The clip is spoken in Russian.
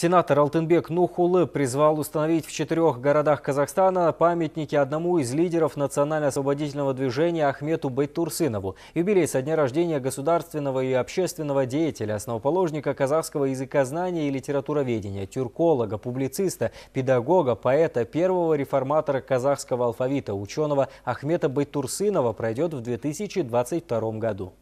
Сенатор Алтынбек Нухулы призвал установить в четырех городах Казахстана памятники одному из лидеров национально-освободительного движения Ахмету Байтурсынову. Юбилей со дня рождения государственного и общественного деятеля, основоположника казахского языка знания и литературоведения, тюрколога, публициста, педагога, поэта, первого реформатора казахского алфавита, ученого Ахмета Байтурсынова пройдет в 2022 году.